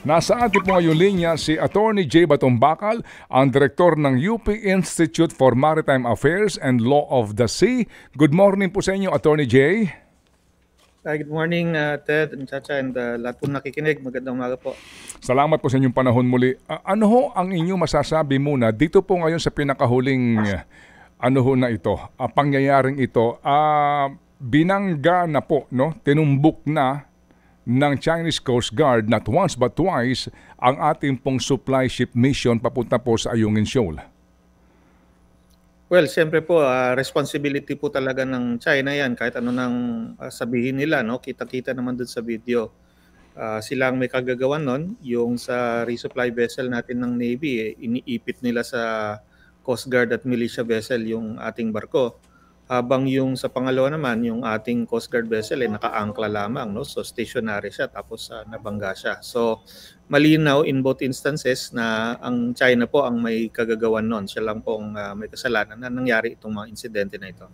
Nasa atin po ngayon linya si Attorney J. Batumbakal, ang direktor ng UP Institute for Maritime Affairs and Law of the Sea. Good morning po sa inyo, Attorney J. Uh, good morning, uh, Ted and Chacha and uh, lahat po nakikinig. Magandang umaga po. Salamat po sa inyong panahon muli. Uh, ano ho ang inyong masasabi muna dito po ngayon sa pinakahuling uh, ano ho na ito, uh, pangyayaring ito, uh, binangga na po, no? tinumbok na ng Chinese Coast Guard not once but twice ang ating pong supply ship mission papunta po sa Ayungin Shoal? Well, siyempre po, uh, responsibility po talaga ng China yan kahit ano nang uh, sabihin nila, no? Kita-kita naman doon sa video. Uh, sila ang may kagagawan noon. yung sa resupply vessel natin ng Navy, eh, iniipit nila sa Coast Guard at militia vessel yung ating barko. Habang yung sa pangalawa naman, yung ating Coast Guard vessel ay eh, nakaangkla lamang, no? So stationary siya tapos uh, nabangga siya. So malinaw in both instances na ang China po ang may kagagawan noon. Siya lang pong uh, ah, may kasalanan na nangyari itong mga insidente na ito.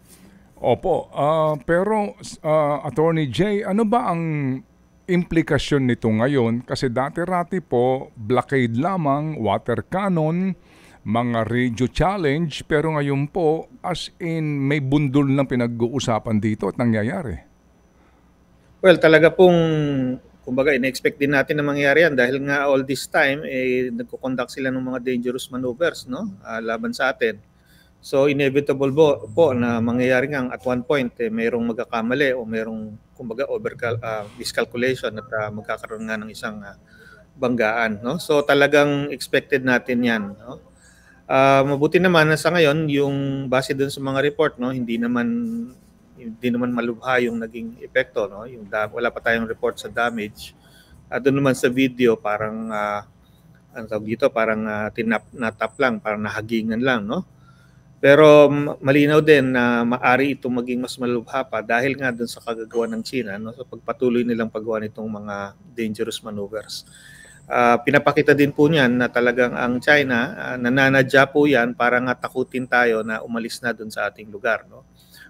Opo, uh, pero uh, Attorney Jay, ano ba ang implikasyon nito ngayon? Kasi dati-rati po, blockade lamang, water cannon, mga radio challenge pero ngayon po as in may bundol ng pinag-uusapan dito at nangyayari. Well, talaga pong kumbaga inexpect din natin na mangyari yan dahil nga all this time eh nagko-conduct sila ng mga dangerous maneuvers no uh, laban sa atin. So inevitable po, po na mangyayari nga at one point eh, mayroong magkakamali o mayroong kumbaga over uh, ah, miscalculation at uh, magkakaroon nga ng isang uh, banggaan no so talagang expected natin yan no Uh, mabuti naman na sa ngayon yung base doon sa mga report no hindi naman hindi naman malubha yung naging epekto no yung da- wala pa tayong report sa damage at ah, doon naman sa video parang uh, ano tawag dito parang uh, tinap natap lang parang nahagingan lang no pero malinaw din na maari itong maging mas malubha pa dahil nga doon sa kagagawa ng China no sa pagpatuloy nilang paggawa nitong mga dangerous maneuvers Uh, pinapakita din po niyan na talagang ang China uh, nananadya po yan para nga takutin tayo na umalis na doon sa ating lugar. No?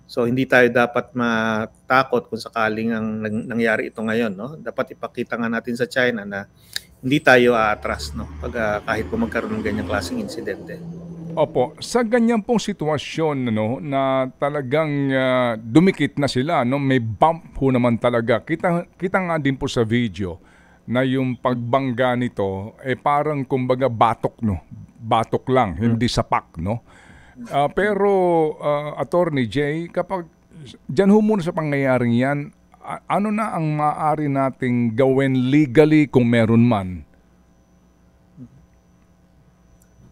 So hindi tayo dapat matakot kung sakaling ang nangyari ito ngayon. No? Dapat ipakita nga natin sa China na hindi tayo aatras no? Pag, uh, kahit po magkaroon ng ganyang klaseng insidente. Opo, sa ganyan pong sitwasyon no, na talagang uh, dumikit na sila, no, may bump po naman talaga. Kita, kita nga din po sa video na yung pagbangga nito eh parang kumbaga batok no batok lang hmm. hindi sapak no uh, pero uh, ah, attorney Jay kapag diyan ho sa pangyayaring yan ano na ang maaari nating gawin legally kung meron man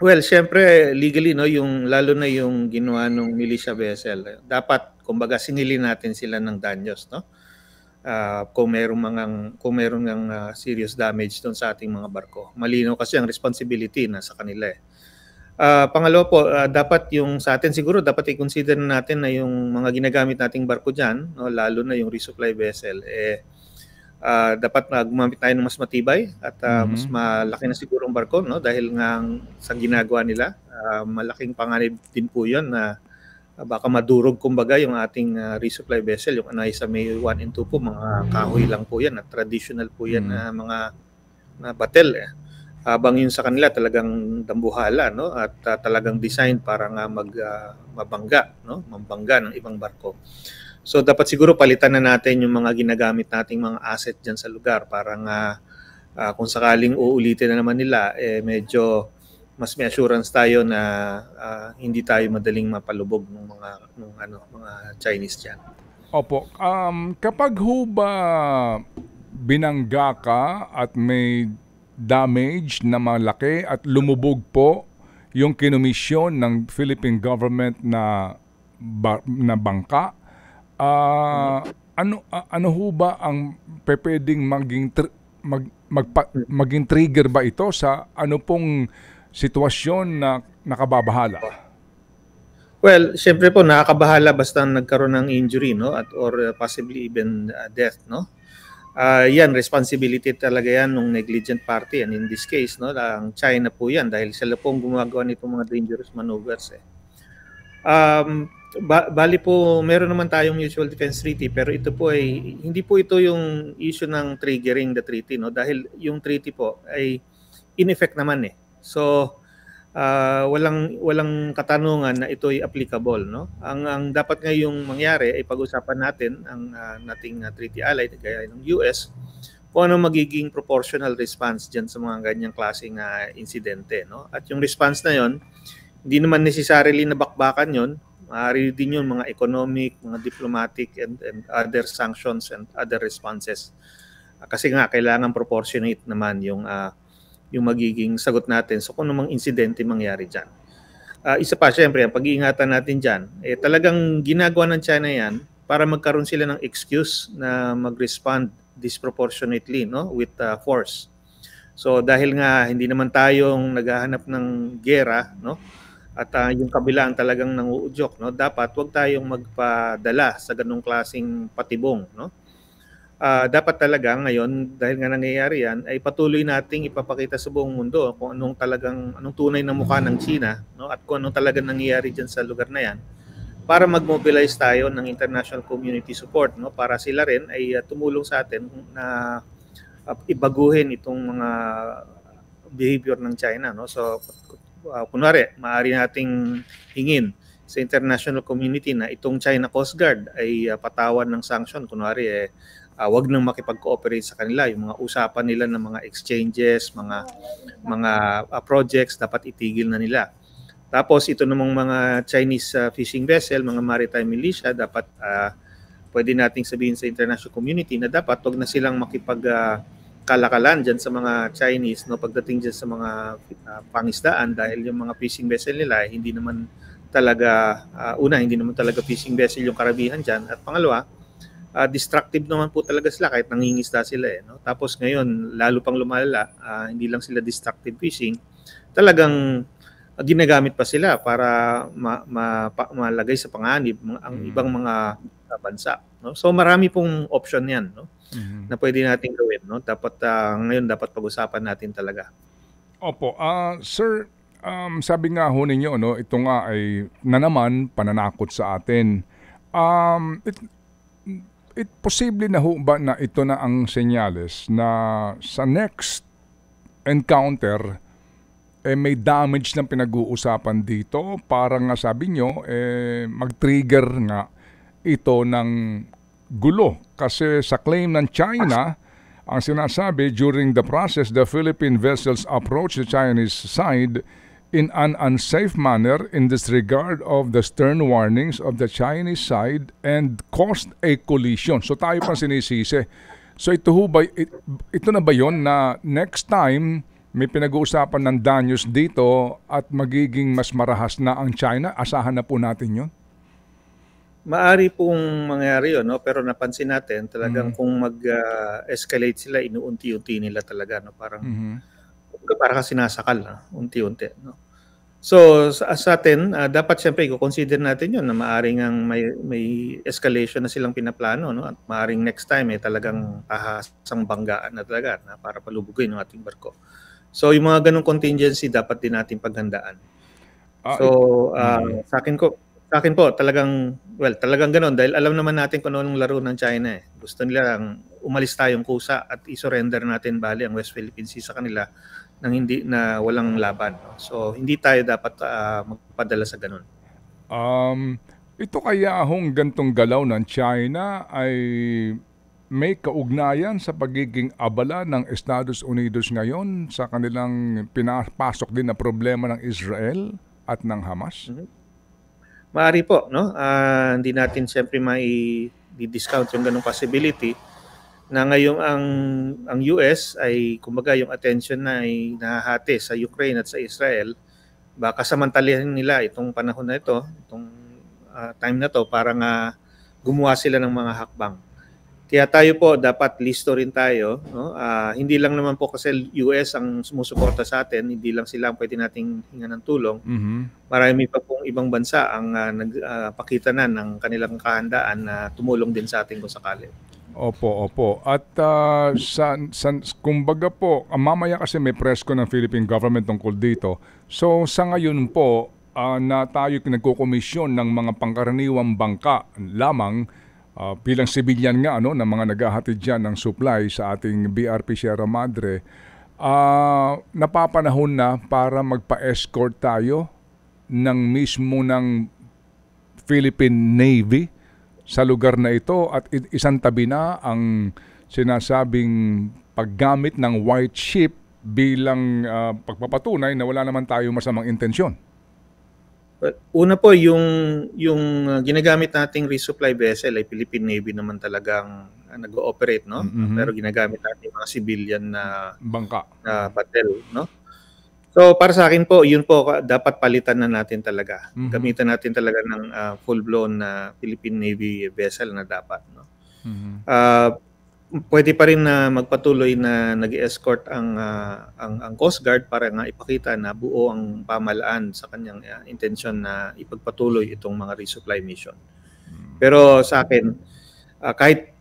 Well, siyempre legally no yung lalo na yung ginawa nung Militia Vessel. Eh, dapat kumbaga sinili natin sila ng danyos no uh, kung meron mangang kung meron ngang uh, serious damage doon sa ating mga barko. Malino kasi ang responsibility na sa kanila eh. Uh, pangalawa po, uh, dapat yung sa atin siguro dapat i-consider natin na yung mga ginagamit nating barko diyan, no, lalo na yung resupply vessel eh uh, dapat uh, tayo ng mas matibay at uh, mm-hmm. mas malaki na siguro ang barko no dahil nga sa ginagawa nila, uh, malaking panganib din po 'yon na uh, Ah, baka madurog kumbaga yung ating uh, resupply vessel, yung Anaisa May 1 and 2 po, mga kahoy lang po yan at traditional po yan hmm. na mm. uh, mga na uh, batel. Eh. Habang yun sa kanila talagang dambuhala no? at uh, talagang design para nga mag, uh, mabangga, no? mabangga ng ibang barko. So dapat siguro palitan na natin yung mga ginagamit nating mga asset diyan sa lugar para nga uh, kung sakaling uulitin na naman nila eh medyo mas may assurance tayo na uh, hindi tayo madaling mapalubog ng mga ng ano mga Chinese diyan. Opo. Um, kapag ho ba binangga ka at may damage na malaki at lumubog po yung kinomisyon ng Philippine government na ba, na bangka uh, ano uh, ano ho ba ang pwedeng maging mag, magpa, maging trigger ba ito sa ano pong sitwasyon na nakababahala? Well, syempre po nakakabahala basta nagkaroon ng injury no at or uh, possibly even uh, death no. Uh, yan responsibility talaga yan ng negligent party and in this case no ang China po yan dahil sila po ang gumagawa nitong mga dangerous maneuvers eh. Um, ba- bali po meron naman tayong mutual defense treaty pero ito po ay hindi po ito yung issue ng triggering the treaty no dahil yung treaty po ay in effect naman eh So uh, walang walang katanungan na ito ay applicable, no? Ang ang dapat ngayong mangyari ay pag-usapan natin ang uh, nating uh, treaty ally kaya ng US kung ano magiging proportional response diyan sa mga ganyang klaseng uh, insidente, no? At yung response na 'yon, hindi naman necessarily nabakbakan 'yon, maaari din 'yon mga economic, mga diplomatic and, and other sanctions and other responses. Kasi nga kailangan proportionate naman yung uh, yung magiging sagot natin sa so, kung anong insidente mangyari dyan. Uh, isa pa, syempre, ang pag-iingatan natin dyan, eh, talagang ginagawa ng China yan para magkaroon sila ng excuse na mag-respond disproportionately no with uh, force. So dahil nga hindi naman tayong naghahanap ng gera no at uh, yung kabila ang talagang nanguudyok no dapat wag tayong magpadala sa ganung klasing patibong no uh, dapat talaga ngayon dahil nga nangyayari yan ay patuloy nating ipapakita sa buong mundo kung anong talagang anong tunay na mukha ng China no at kung anong talagang nangyayari diyan sa lugar na yan para mag-mobilize tayo ng international community support no para sila rin ay uh, tumulong sa atin na uh, ibaguhin itong mga behavior ng China no so uh, kunwari maaari nating hingin sa international community na itong China Coast Guard ay uh, patawan ng sanction kunwari eh uh, wag nang makipag-cooperate sa kanila yung mga usapan nila ng mga exchanges mga mga uh, projects dapat itigil na nila tapos ito namang mga Chinese uh, fishing vessel mga maritime militia dapat uh, pwede nating sabihin sa international community na dapat wag na silang makipag uh, kalakalan diyan sa mga Chinese no pagdating diyan sa mga uh, pangisdaan dahil yung mga fishing vessel nila eh, hindi naman talaga uh, una hindi naman talaga fishing vessel yung karabihan diyan at pangalawa uh, destructive naman po talaga sila kahit nangingisda sila eh. No? Tapos ngayon, lalo pang lumalala, uh, hindi lang sila destructive fishing, talagang uh, ginagamit pa sila para ma- ma- pa- malagay sa panganib ang mm-hmm. ibang mga bansa. No? So marami pong option yan no? mm-hmm. na pwede nating gawin. No? Dapat uh, ngayon dapat pag-usapan natin talaga. Opo. Uh, sir, um, sabi nga ho ninyo, no, ito nga ay nanaman pananakot sa atin. Um, it, it, posible na ho ba na ito na ang senyales na sa next encounter, eh, may damage ng pinag-uusapan dito para nga sabi nyo, eh, mag-trigger nga ito ng gulo. Kasi sa claim ng China, ang sinasabi, during the process, the Philippine vessels approached the Chinese side – in an unsafe manner in disregard of the stern warnings of the Chinese side and caused a collision. So tayo pa sinisisi. So ito ho ba, ito na ba yon na next time may pinag-uusapan ng danyos dito at magiging mas marahas na ang China? Asahan na po natin yon? Maari pong mangyari yun, no? pero napansin natin talagang mm-hmm. kung mag-escalate sila, inuunti-unti nila talaga. No? Parang mm-hmm. para kasi nasakal na, unti-unti. No? So sa, sa atin, uh, dapat siyempre i-consider natin 'yon na maaring ang may may escalation na silang pinaplano no at maaring next time eh talagang ahasang banggaan na talaga na para palubugin ng ating barko. So yung mga ganong contingency dapat din natin paghandaan. Ah, so uh, sa akin ko sa akin po talagang well talagang ganoon dahil alam naman natin kung anong laro ng China eh. Gusto nila ang umalis tayong kusa at i-surrender natin bali ang West Philippine Sea sa kanila nang hindi na walang laban. So hindi tayo dapat uh, magpadala sa ganun. Um, ito kaya hong gantong galaw ng China ay may kaugnayan sa pagiging abala ng Estados Unidos ngayon sa kanilang pinapasok din na problema ng Israel at ng Hamas? Mm-hmm. Maari po, no? Uh, hindi natin siyempre mai discount yung ganung possibility na ngayon ang ang US ay kumbaga yung attention na ay nahahati sa Ukraine at sa Israel baka samantalahin nila itong panahon na ito itong uh, time na to para nga gumawa sila ng mga hakbang kaya tayo po dapat listo rin tayo no? uh, hindi lang naman po kasi US ang sumusuporta sa atin hindi lang sila ang pwede nating hingan ng tulong mm-hmm. marami pa pong ibang bansa ang uh, ah, nagpakita uh, na ng kanilang kahandaan na tumulong din sa atin kung sakali Opo, opo. At uh, ah, sa, sa, kumbaga po, ah, mamaya kasi may press ng Philippine government tungkol dito. So sa ngayon po, uh, na tayo nagkukomisyon ng mga pangkaraniwang bangka lamang uh, bilang civilian nga ano, ng mga naghahatid dyan ng supply sa ating BRP Sierra Madre, uh, napapanahon na para magpa-escort tayo ng mismo ng Philippine Navy sa lugar na ito at isang tabi na ang sinasabing paggamit ng white sheep bilang uh, pagpapatunay na wala naman tayo masamang intensyon? Una po, yung, yung ah, ginagamit nating resupply vessel ay Philippine Navy naman talagang uh, nag-ooperate, no? Mm-hmm. Pero ginagamit natin mga civilian na bangka, na uh, no? So para sa akin po, yun po dapat palitan na natin talaga. Mm-hmm. Gamitan natin talaga ng uh, full-blown na Philippine Navy vessel na dapat, no. Mm-hmm. Uh, pwede pa rin na magpatuloy na nag-escort ang, uh, ang ang Coast Guard para nga ipakita na buo ang pamalaan sa kanyang uh, intention na ipagpatuloy itong mga resupply mission. Hmm. Pero sa akin, uh, kahit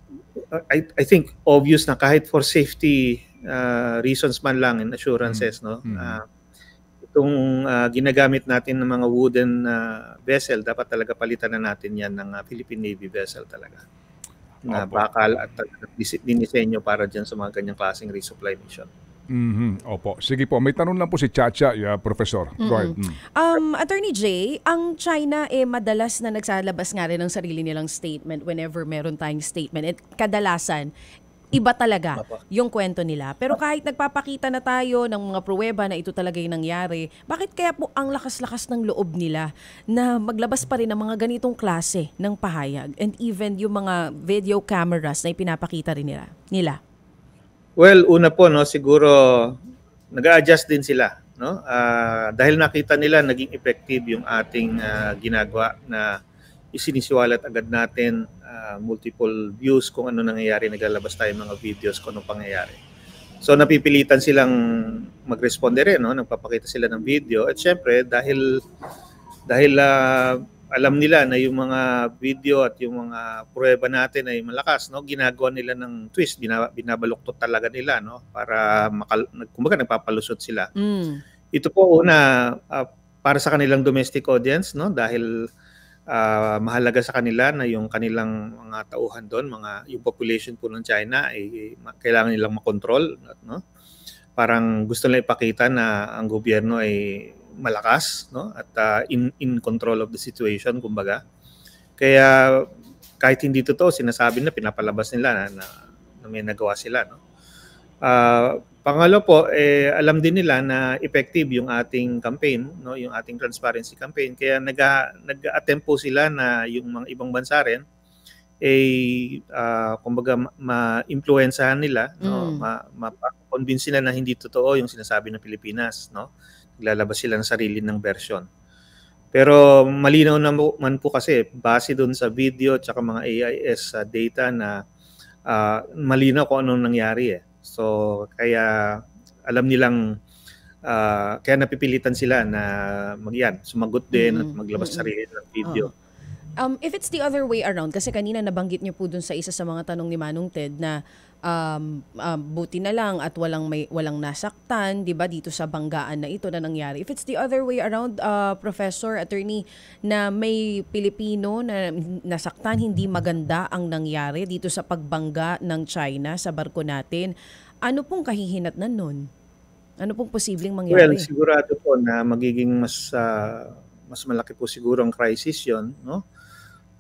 I, I think obvious na kahit for safety uh, reasons man lang and assurances mm-hmm. no hmm itong uh, ah, ginagamit natin ng mga wooden uh, vessel, dapat talaga palitan na natin yan ng uh, Philippine Navy vessel talaga. Na Opo. bakal at uh, dinisenyo para dyan sa mga ganyang klaseng resupply mission. Mm-hmm. Opo. Sige po, may tanong lang po si Chacha, yeah, Professor. Go mm-hmm. ahead. Mm. Um, Attorney Jay, ang China eh madalas na nagsalabas nga rin ng sarili nilang statement whenever meron tayong statement. At kadalasan, iba talaga yung kwento nila. Pero kahit nagpapakita na tayo ng mga pruweba na ito talaga yung nangyari, bakit kaya po ang lakas-lakas ng loob nila na maglabas pa rin ng mga ganitong klase ng pahayag and even yung mga video cameras na ipinapakita rin nila? nila? Well, una po no, siguro nag-adjust din sila, no? Uh, dahil nakita nila naging effective yung ating uh, ginagawa na isinisiwalat agad natin uh, multiple views kung ano nangyayari, naglalabas tayo mga videos kung anong pangyayari. So napipilitan silang mag magresponde rin, no? nagpapakita sila ng video. At syempre, dahil, dahil uh, alam nila na yung mga video at yung mga pruweba natin ay malakas, no? ginagawa nila ng twist, binabaluktot talaga nila no? para makal- kumbaga nagpapalusot sila. Mm. Ito po una, uh, para sa kanilang domestic audience, no? dahil uh, mahalaga sa kanila na yung kanilang mga tauhan doon, mga yung population po ng China ay eh, kailangan nilang makontrol, no? Parang gusto nila ipakita na ang gobyerno ay malakas, no? At uh, in in control of the situation kumbaga. Kaya kahit hindi totoo, sinasabi na pinapalabas nila na, na, na may nagawa sila, no? Uh, Pangalo po, eh, alam din nila na effective yung ating campaign, no, yung ating transparency campaign. Kaya nag nag-attempt po sila na yung mga ibang bansa rin eh uh, kumbaga ma-impluwensahan nila, no, hmm. ma ma-convince sila na hindi totoo yung sinasabi ng Pilipinas, no. Naglalabas sila ng sarili ng version. Pero malinaw naman po kasi base doon sa video at mga AIS uh, data na uh, malinaw kung anong nangyari eh So kaya alam nilang uh, kaya napipilitan sila na magyan, sumagot din mm-hmm. at maglabas mm-hmm. sarili ng video. Oh. Um, if it's the other way around, kasi kanina nabanggit niyo po dun sa isa sa mga tanong ni Manong Ted na um, um, buti na lang at walang may walang nasaktan, 'di ba dito sa banggaan na ito na nangyari. If it's the other way around, uh, professor, attorney na may Pilipino na nasaktan, hindi maganda ang nangyari dito sa pagbangga ng China sa barko natin. Ano pong kahihinat na nun? Ano pong posibleng mangyari? Well, sigurado po na magiging mas uh, mas malaki po siguro ang crisis 'yon, no?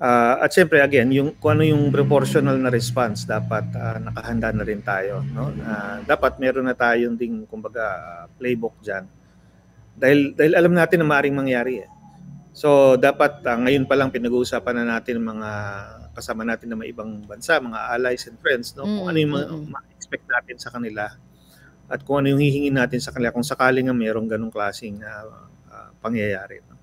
Uh, at siyempre again, yung kung ano yung proportional na response dapat uh, nakahanda na rin tayo, no? Uh, dapat meron na tayong ding kumbaga playbook diyan. Dahil dahil alam natin na maaring mangyari eh. So dapat uh, ngayon pa lang pinag-uusapan na natin mga kasama natin na may ibang bansa, mga allies and friends, no? Kung ano yung mm, mm, mm. ma-expect natin sa kanila at kung ano yung hihingin natin sa kanila kung sakali nga mayroong ganong klaseng uh, uh, pangyayari. No?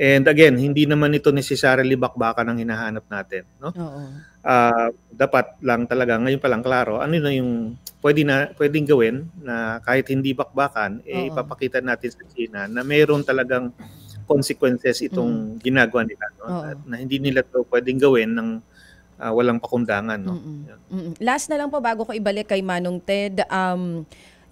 And again, hindi naman ito necessarily bakbakan ang hinahanap natin, no? Oo. Uh, dapat lang talaga ngayon pa lang klaro ano na yung pwede na pwedeng gawin na kahit hindi bakbakan eh Oo. ipapakita natin sa China na mayroon talagang consequences itong mm. ginagawa nila no? At, na hindi nila to pwedeng gawin ng uh, walang pakundangan no. Mm-mm. Mm-mm. Last na lang po bago ko ibalik kay Manong Ted um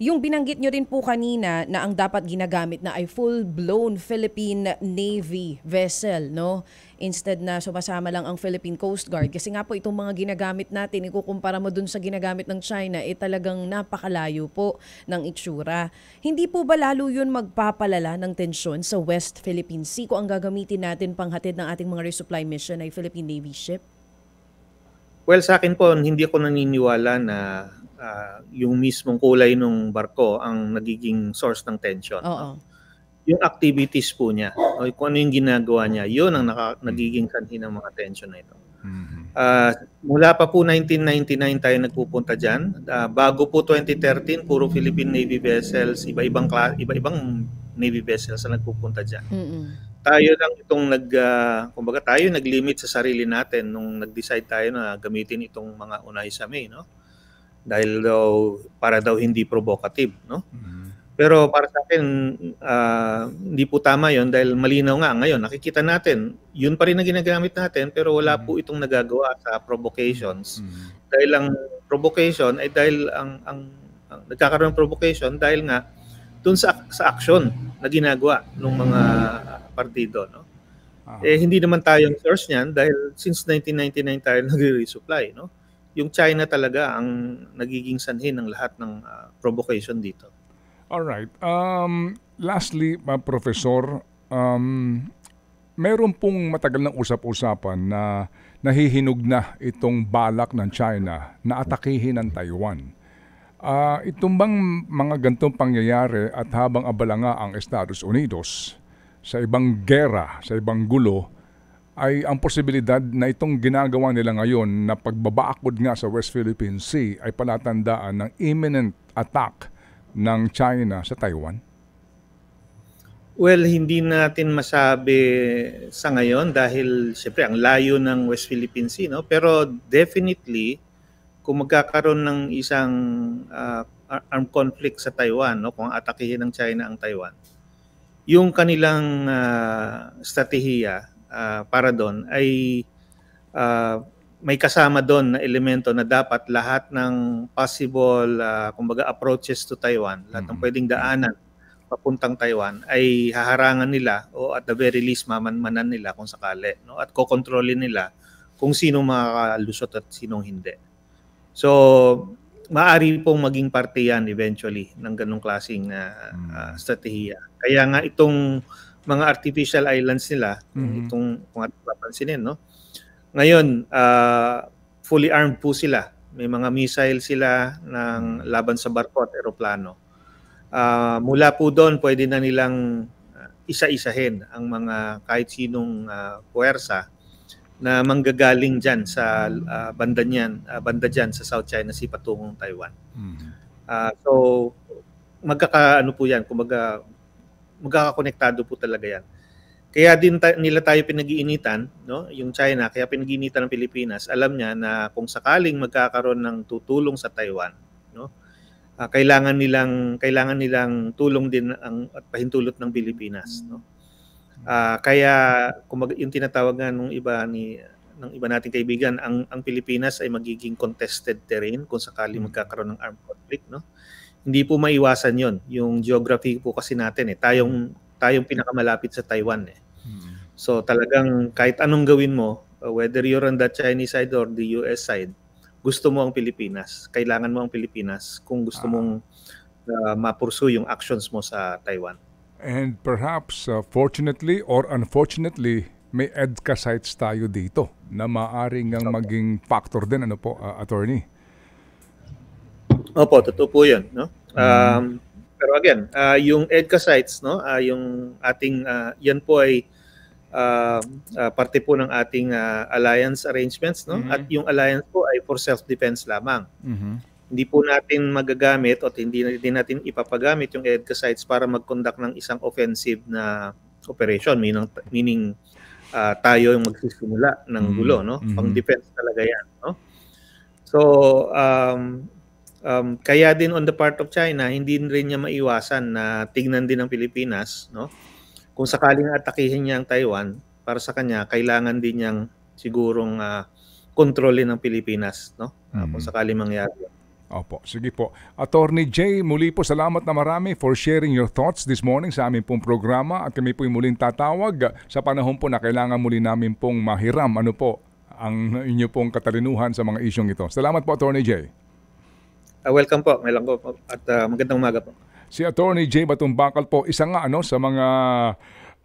yung binanggit nyo rin po kanina na ang dapat ginagamit na ay full-blown Philippine Navy vessel, no? Instead na sumasama lang ang Philippine Coast Guard. Kasi nga po itong mga ginagamit natin, ikukumpara mo dun sa ginagamit ng China, eh talagang napakalayo po ng itsura. Hindi po ba lalo yun magpapalala ng tensyon sa West Philippine Sea kung ang gagamitin natin panghatid ng ating mga resupply mission ay Philippine Navy ship? Well, sa akin po, hindi ako naniniwala na uh, yung mismong kulay ng barko ang nagiging source ng tension. Oo. No? Yung activities po niya, o kung ano yung ginagawa niya, yun ang naka, mm. nagiging kanhi ng mga tension na ito. mm Uh, mula pa po 1999 tayo nagpupunta diyan. Uh, ah, bago po 2013, puro Philippine Navy vessels, iba-ibang kla- iba-ibang Navy vessels na nagpupunta diyan. Mm-hmm. Tayo lang itong nag uh, kumbaga tayo nag-limit sa sarili natin nung nag-decide tayo na gamitin itong mga unay sa May, no? dahil daw para daw hindi provocative, no? Mm-hmm. Pero para sa akin uh, hindi po tama 'yon dahil malinaw nga ngayon nakikita natin, 'yun pa rin na ginagamit natin pero wala mm-hmm. po itong nagagawa sa provocations. Mm-hmm. Dahil ang provocation ay dahil ang ang, ang nagkakaroon ng provocation dahil nga doon sa sa action na ginagawa ng mga partido, no? Ah. Eh hindi naman tayo source niyan dahil since 1999 tayo nagre-resupply, no? yung China talaga ang nagiging sanhi ng lahat ng uh, provocation dito. All right. Um, lastly, uh, Professor, um, meron pong matagal ng usap-usapan na nahihinog na itong balak ng China na atakihin ang Taiwan. Uh, itong bang mga gantong pangyayari at habang abala nga ang Estados Unidos sa ibang gera, sa ibang gulo, ay ang posibilidad na itong ginagawa nila ngayon na pagbabaakod nga sa West Philippine Sea ay palatandaan ng imminent attack ng China sa Taiwan? Well, hindi natin masabi sa ngayon dahil siyempre ang layo ng West Philippine Sea, no? pero definitely kung magkakaroon ng isang uh, armed conflict sa Taiwan, no? kung atakihin ng China ang Taiwan, yung kanilang uh, ah, strategiya uh, para doon ay uh, may kasama doon na elemento na dapat lahat ng possible uh, kumbaga approaches to Taiwan, lahat ng pwedeng daanan papuntang Taiwan ay haharangan nila o at the very least mamanmanan nila kung sakali no at kokontrolin nila kung sino makakalusot at sinong hindi. So maari pong maging parte yan eventually ng ganong klaseng uh, uh, mm. strategiya. Kaya nga itong mga artificial islands nila mm-hmm. itong kung ating papansinin no ngayon uh, fully armed po sila may mga missile sila ng mm-hmm. laban sa barko at eroplano uh, mula po doon pwede na nilang ah, isa-isahin ang mga kahit sinong uh, puwersa na manggagaling diyan sa uh, banda niyan uh, banda diyan sa South China Sea patungong Taiwan mm-hmm. uh, so magkakaano po yan kumbaga magkakakonektado po talaga yan. Kaya din ta- nila tayo pinag-iinitan, no? yung China, kaya pinag-iinitan ng Pilipinas. Alam niya na kung sakaling magkakaroon ng tutulong sa Taiwan, no? Uh, kailangan nilang kailangan nilang tulong din ang at pahintulot ng Pilipinas, no? Uh, kaya kung yung tinatawag nga nung iba ni ng iba nating kaibigan, ang ang Pilipinas ay magiging contested terrain kung sakaling magkakaroon ng armed conflict, no? hindi po maiwasan yon yung geography po kasi natin eh tayong tayong pinakamalapit sa Taiwan eh mm-hmm. so talagang kahit anong gawin mo uh, whether you're on the Chinese side or the US side gusto mo ang Pilipinas kailangan mo ang Pilipinas kung gusto ah. mong uh, mapursu yung actions mo sa Taiwan and perhaps uh, fortunately or unfortunately may EDCA sites tayo dito na maaring ang maging factor din ano po uh, attorney Opo, totoo po 'yun, no? Mm-hmm. Um, mm. Pero again, uh, yung EDCA sites, no, uh, yung ating uh, ah, 'yan po ay uh, uh, parte po ng ating uh, alliance arrangements, no? Mm-hmm. At yung alliance po ay for self-defense lamang. Mm-hmm. Hindi po natin magagamit o hindi, din natin ipapagamit yung EDCA sites para mag-conduct ng isang offensive na operation, meaning, meaning uh, tayo yung magsisimula ng mm-hmm. gulo, no? Mm-hmm. Pang-defense talaga 'yan, no? So, um, um, kaya din on the part of China, hindi rin niya maiwasan na tignan din ng Pilipinas, no? Kung sakaling atakihin niya ang Taiwan, para sa kanya kailangan din niyang sigurong uh, kontrolin ng Pilipinas, no? mm-hmm. Kung mm. sakaling mangyari. Opo, sige po. Attorney Jay, muli po salamat na marami for sharing your thoughts this morning sa amin pong programa at kami po'y muling tatawag sa panahon po na kailangan muli namin pong mahiram ano po ang inyo pong katalinuhan sa mga isyong ito. Salamat po, Attorney Jay. Uh, welcome po, Melang po, at uh, magandang umaga po. Si Attorney Jay Batumbakal po, isa nga ano, sa mga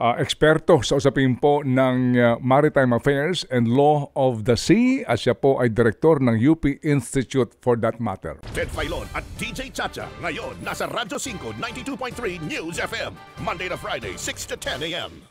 uh, eksperto sa usapin po ng uh, Maritime Affairs and Law of the Sea at siya po ay direktor ng UP Institute for that matter. Ted Filon at DJ Chacha ngayon nasa Radyo 5 92.3 News FM Monday to Friday 6 to 10 a.m.